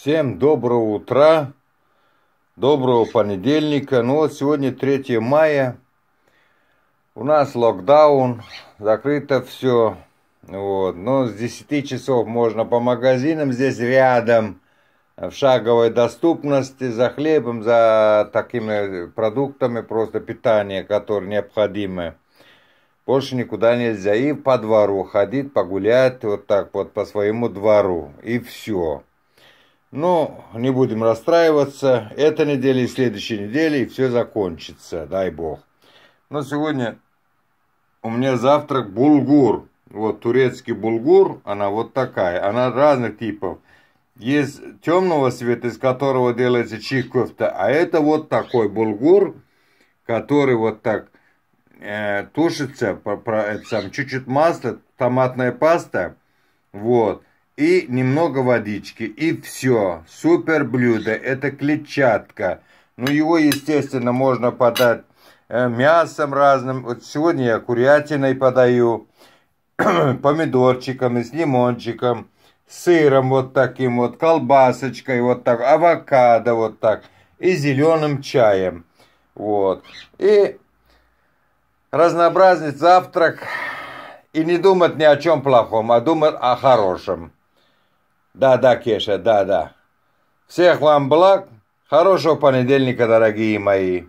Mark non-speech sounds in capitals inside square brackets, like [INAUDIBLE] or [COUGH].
Всем доброго утра, доброго понедельника. Ну вот сегодня 3 мая, у нас локдаун, закрыто все. Вот. Но ну, с 10 часов можно по магазинам здесь рядом, в шаговой доступности, за хлебом, за такими продуктами просто питание, которое необходимы. Больше никуда нельзя. И по двору ходить, погулять вот так вот по своему двору. И все. Но ну, не будем расстраиваться. Эта неделя и следующей неделе, и все закончится, дай бог. Но сегодня у меня завтрак булгур. Вот турецкий булгур, она вот такая. Она разных типов. Есть темного цвета, из которого делается чик а это вот такой булгур, который вот так э, тушится, про, про, э, сам чуть-чуть масла, томатная паста, вот, и немного водички. И все. Супер блюдо. Это клетчатка. Ну, его, естественно, можно подать э, мясом разным. Вот сегодня я курятиной подаю, [CLEARS THROAT] помидорчиками, с лимончиком, сыром вот таким вот, колбасочкой вот так, авокадо вот так и зеленым чаем. Вот. И разнообразный завтрак и не думать ни о чем плохом, а думать о хорошем. Да-да, Кеша, да-да. Всех вам благ, хорошего понедельника, дорогие мои.